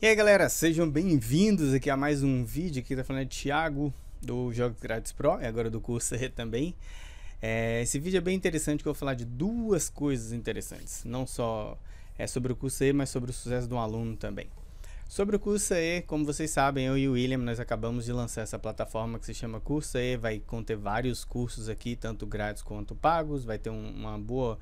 E aí galera, sejam bem-vindos aqui a mais um vídeo, aqui está falando de Thiago do Jogos Grátis Pro e agora do curso R também. É, esse vídeo é bem interessante que eu vou falar de duas coisas interessantes, não só é sobre o curso E, mas sobre o sucesso de um aluno também. Sobre o curso E, como vocês sabem, eu e o William nós acabamos de lançar essa plataforma que se chama Curso E, vai conter vários cursos aqui, tanto grátis quanto pagos, vai ter um, uma boa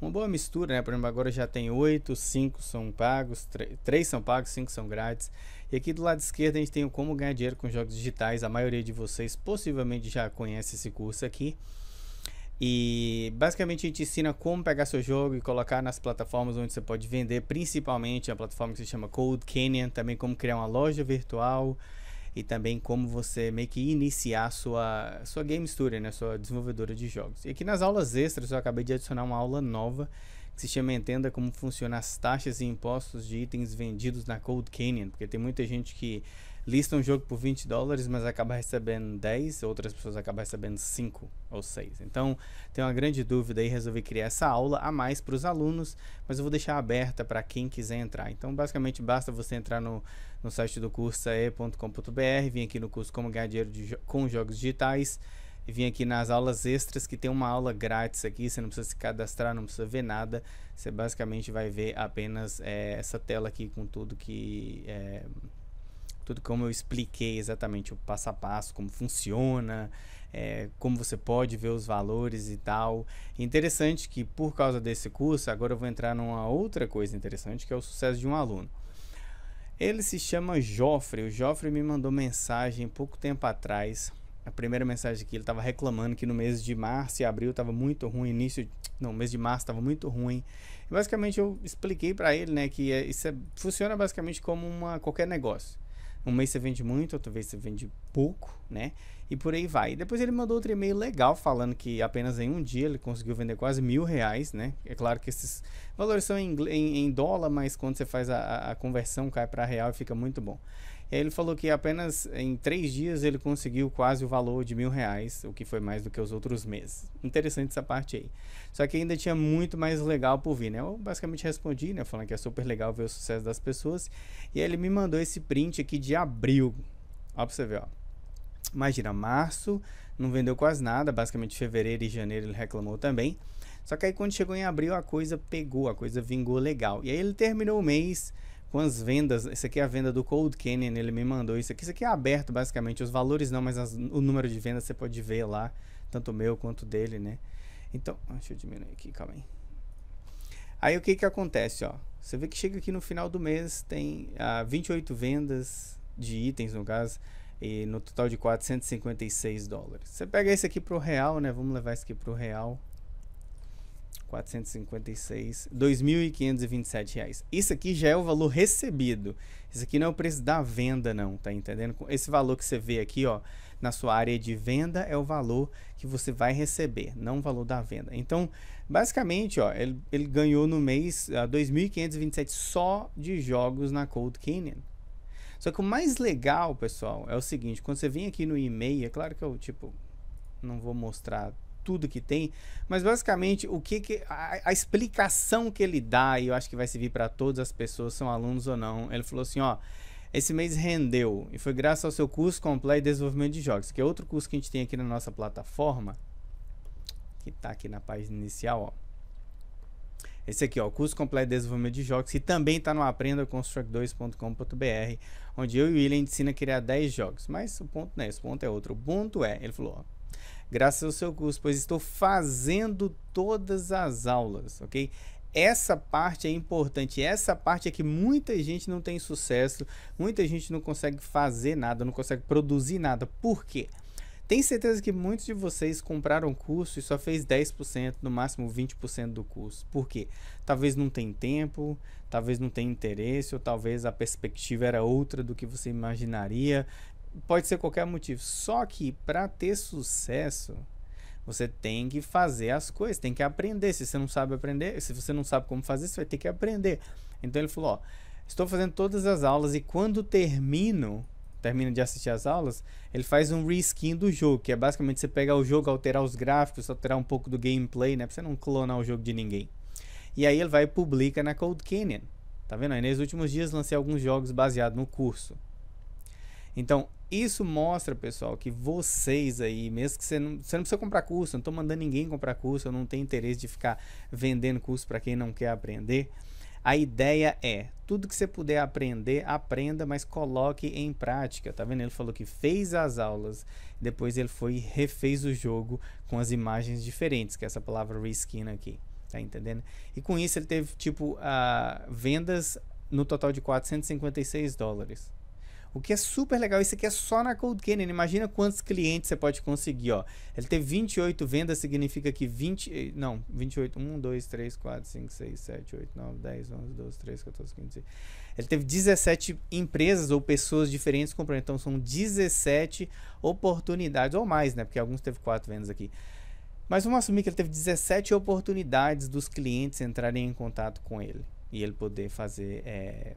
uma boa mistura, né? Por exemplo, agora já tem oito, cinco são pagos, três são pagos, cinco são grátis. E aqui do lado esquerdo a gente tem o como ganhar dinheiro com jogos digitais. A maioria de vocês possivelmente já conhece esse curso aqui. E basicamente a gente ensina como pegar seu jogo e colocar nas plataformas onde você pode vender, principalmente a plataforma que se chama Code Canyon, também como criar uma loja virtual, e também como você meio que iniciar sua, sua game studio, né, sua desenvolvedora de jogos. E aqui nas aulas extras eu acabei de adicionar uma aula nova que se chama Entenda como funcionam as taxas e impostos de itens vendidos na Cold Canyon, porque tem muita gente que lista um jogo por 20 dólares, mas acaba recebendo 10, outras pessoas acabam recebendo 5 ou 6. Então, tem uma grande dúvida e resolvi criar essa aula a mais para os alunos, mas eu vou deixar aberta para quem quiser entrar. Então, basicamente, basta você entrar no, no site do curso cursae.com.br, vir aqui no curso Como Ganhar Dinheiro de, com Jogos Digitais, vir aqui nas aulas extras, que tem uma aula grátis aqui, você não precisa se cadastrar, não precisa ver nada, você basicamente vai ver apenas é, essa tela aqui com tudo que... É, tudo como eu expliquei exatamente o passo a passo, como funciona, é, como você pode ver os valores e tal. Interessante que por causa desse curso, agora eu vou entrar numa outra coisa interessante que é o sucesso de um aluno. Ele se chama Joffre. O Joffre me mandou mensagem pouco tempo atrás. A primeira mensagem que ele estava reclamando que no mês de março e abril estava muito ruim, início, no mês de março estava muito ruim. basicamente eu expliquei para ele, né, que é, isso é, funciona basicamente como uma qualquer negócio. Um mês você vende muito, outra vez você vende pouco, né? E por aí vai. E depois ele mandou outro e-mail legal falando que apenas em um dia ele conseguiu vender quase mil reais, né? É claro que esses valores são em, em, em dólar, mas quando você faz a, a conversão cai para real e fica muito bom. Ele falou que apenas em três dias ele conseguiu quase o valor de mil reais, o que foi mais do que os outros meses. Interessante essa parte aí. Só que ainda tinha muito mais legal por vir, né? Eu basicamente respondi, né? Falando que é super legal ver o sucesso das pessoas. E aí ele me mandou esse print aqui de abril. Ó, pra você ver, ó. Imagina, março não vendeu quase nada, basicamente fevereiro e janeiro ele reclamou também. Só que aí quando chegou em abril a coisa pegou, a coisa vingou legal. E aí ele terminou o mês com as vendas. Isso aqui é a venda do Cold Canyon, ele me mandou isso aqui. Isso aqui é aberto, basicamente. Os valores não, mas as, o número de vendas você pode ver lá, tanto meu quanto dele, né? Então, deixa eu diminuir aqui, calma aí. Aí o que que acontece, ó? Você vê que chega aqui no final do mês, tem ah, 28 vendas de itens, no caso, e no total de 456 dólares. Você pega esse aqui pro real, né? Vamos levar esse aqui pro real. 456, 2.527 reais. Isso aqui já é o valor recebido. Isso aqui não é o preço da venda, não, tá entendendo? Esse valor que você vê aqui, ó, na sua área de venda é o valor que você vai receber, não o valor da venda. Então, basicamente, ó, ele, ele ganhou no mês R$ ah, 2.527 só de jogos na Cold Canyon. Só que o mais legal, pessoal, é o seguinte, quando você vem aqui no e-mail, é claro que eu, tipo, não vou mostrar tudo que tem, mas basicamente o que, que a, a, explicação que ele dá, e eu acho que vai servir para todas as pessoas, são alunos ou não, ele falou assim, ó, esse mês rendeu e foi graças ao seu curso completo de desenvolvimento de jogos, que é outro curso que a gente tem aqui na nossa plataforma, que está aqui na página inicial, ó. Esse aqui, ó, curso completo de desenvolvimento de jogos, que também está no aprendaconstruct2.com.br, onde eu e o William ensina a criar 10 jogos. Mas o ponto não é esse, o ponto é outro. O ponto é, ele falou, ó, Graças ao seu curso, pois estou fazendo todas as aulas, ok? Essa parte é importante, essa parte é que muita gente não tem sucesso, muita gente não consegue fazer nada, não consegue produzir nada. Por quê? Tenho certeza que muitos de vocês compraram curso e só fez 10%, no máximo 20% do curso. Por quê? Talvez não tem tempo, talvez não tem interesse, ou talvez a perspectiva era outra do que você imaginaria pode ser qualquer motivo. Só que para ter sucesso, você tem que fazer as coisas, tem que aprender. Se você não sabe aprender, se você não sabe como fazer, você vai ter que aprender. Então ele falou: ó, estou fazendo todas as aulas e quando termino, termino de assistir as aulas, ele faz um reskin do jogo, que é basicamente você pegar o jogo, alterar os gráficos, alterar um pouco do gameplay, né? Pra você não clonar o jogo de ninguém. E aí ele vai e publica na Cold Canyon. Tá vendo? Aí nos últimos dias lancei alguns jogos baseados no curso. Então, isso mostra, pessoal, que vocês aí, mesmo que você não, você não precisa comprar curso, eu não estou mandando ninguém comprar curso, eu não tenho interesse de ficar vendendo curso para quem não quer aprender. A ideia é, tudo que você puder aprender, aprenda, mas coloque em prática, tá vendo? Ele falou que fez as aulas, depois ele foi e refez o jogo com as imagens diferentes, que é essa palavra reskin aqui, tá entendendo? E com isso ele teve, tipo, uh, vendas no total de 456 dólares, o que é super legal, isso aqui é só na Cold Canyon. Imagina quantos clientes você pode conseguir, ó. Ele ter 28 vendas significa que 20, não, 28, 1, 2, 3, 4, 5, 6, 7, 8, 9, 10, 11, 12, 13, 14, 15, 16. Ele teve 17 empresas ou pessoas diferentes comprando. Então são 17 oportunidades ou mais, né? Porque alguns teve 4 vendas aqui. Mas vamos assumir que ele teve 17 oportunidades dos clientes entrarem em contato com ele e ele poder fazer é,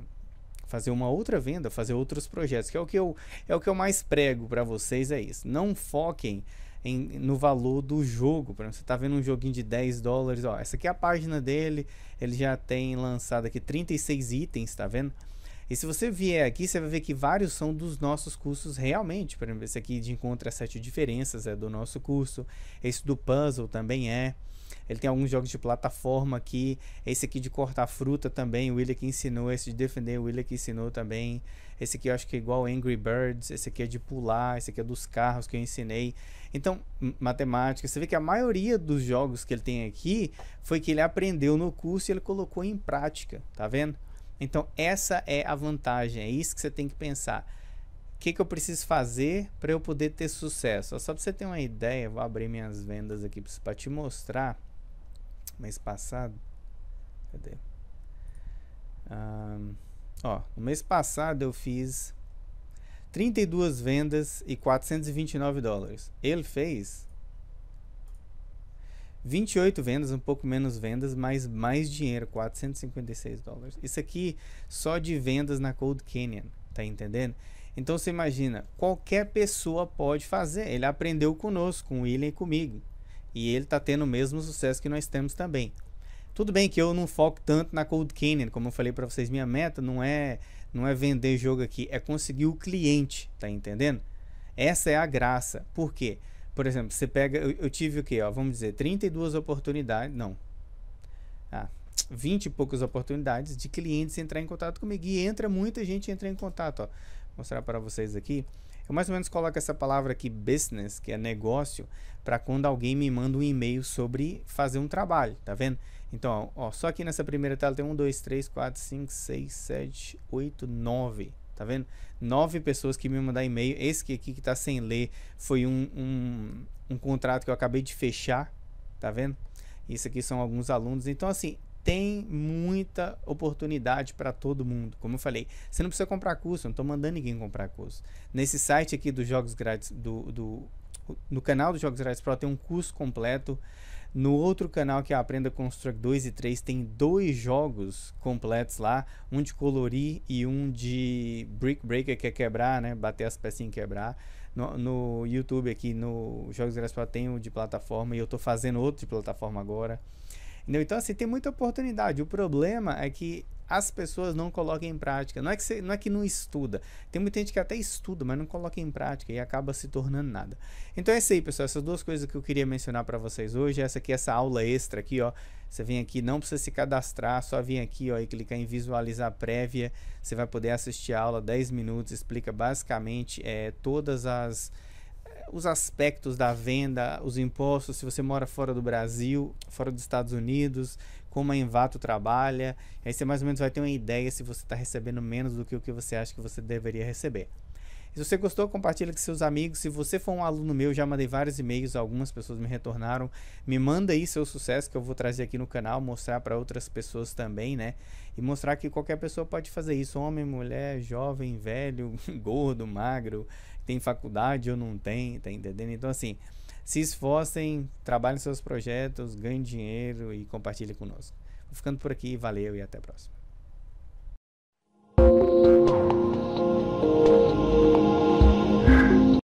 fazer uma outra venda, fazer outros projetos, que é o que eu, é o que eu mais prego para vocês, é isso. Não foquem em, no valor do jogo. Por exemplo, você está vendo um joguinho de 10 dólares, ó, essa aqui é a página dele, ele já tem lançado aqui 36 itens, tá vendo? E se você vier aqui, você vai ver que vários são dos nossos cursos realmente. Por exemplo, esse aqui de Encontra Sete Diferenças é do nosso curso. Esse do Puzzle também é. Ele tem alguns jogos de plataforma aqui. Esse aqui de cortar fruta também, o William que ensinou. Esse de defender, o William que ensinou também. Esse aqui eu acho que é igual Angry Birds. Esse aqui é de pular. Esse aqui é dos carros que eu ensinei. Então, matemática. Você vê que a maioria dos jogos que ele tem aqui foi que ele aprendeu no curso e ele colocou em prática. Tá vendo? Então, essa é a vantagem. É isso que você tem que pensar. O que, que eu preciso fazer para eu poder ter sucesso? Só para você ter uma ideia, vou abrir minhas vendas aqui para te mostrar mês passado. Cadê? ó, no mês passado eu fiz 32 vendas e 429 dólares. Ele fez 28 vendas, um pouco menos vendas, mas mais dinheiro, 456 dólares. Isso aqui só de vendas na Cold Canyon, tá entendendo? Então você imagina, qualquer pessoa pode fazer. Ele aprendeu conosco, com o William e comigo. E ele está tendo o mesmo sucesso que nós temos também. Tudo bem que eu não foco tanto na Cold Canyon, como eu falei para vocês, minha meta não é não é vender jogo aqui, é conseguir o cliente, tá entendendo? Essa é a graça. Por quê? Por exemplo, você pega, eu, eu tive o quê? Ó, vamos dizer, 32 oportunidades, não. Ah, 20 e poucas oportunidades de clientes entrar em contato comigo e entra muita gente entra em contato, ó. Vou mostrar para vocês aqui. Eu mais ou menos coloco essa palavra aqui, business, que é negócio, para quando alguém me manda um e-mail sobre fazer um trabalho, tá vendo? Então, ó, só aqui nessa primeira tela tem 1, 2, 3, 4, 5, 6, 7, 8, 9. Tá vendo? 9 pessoas que me mandaram e-mail. Esse aqui que tá sem ler foi um, um, um contrato que eu acabei de fechar. Tá vendo? Isso aqui são alguns alunos. Então, assim, tem muita oportunidade para todo mundo. Como eu falei, você não precisa comprar curso, eu não estou mandando ninguém comprar curso. Nesse site aqui dos Jogos Grátis, do, do, no canal dos Jogos Grátis Pro tem um curso completo. No outro canal que é Aprenda Construct 2 e 3 tem dois jogos completos lá, um de colorir e um de brick breaker que é quebrar, né, bater as peças e quebrar. No, no, YouTube aqui no Jogos Grátis Pro tem o de plataforma e eu estou fazendo outro de plataforma agora. Entendeu? Então, assim, tem muita oportunidade. O problema é que as pessoas não colocam em prática. Não é, que você, não é que não estuda. Tem muita gente que até estuda, mas não coloca em prática e acaba se tornando nada. Então é isso aí, pessoal. Essas duas coisas que eu queria mencionar para vocês hoje. Essa aqui, essa aula extra aqui, ó. Você vem aqui, não precisa se cadastrar, só vem aqui ó, e clicar em visualizar prévia. Você vai poder assistir a aula 10 minutos, explica basicamente é, todas as os aspectos da venda, os impostos, se você mora fora do Brasil, fora dos Estados Unidos, como a Envato trabalha. Aí você mais ou menos vai ter uma ideia se você está recebendo menos do que o que você acha que você deveria receber. Se você gostou, compartilha com seus amigos. Se você for um aluno meu, já mandei vários e-mails, algumas pessoas me retornaram. Me manda aí seu sucesso que eu vou trazer aqui no canal, mostrar para outras pessoas também, né? E mostrar que qualquer pessoa pode fazer isso, homem, mulher, jovem, velho, gordo, magro, tem faculdade ou não tem, tá entendendo? Então assim, se esforcem, trabalhem seus projetos, ganhem dinheiro e compartilhem conosco. Vou ficando por aqui, valeu e até a próxima.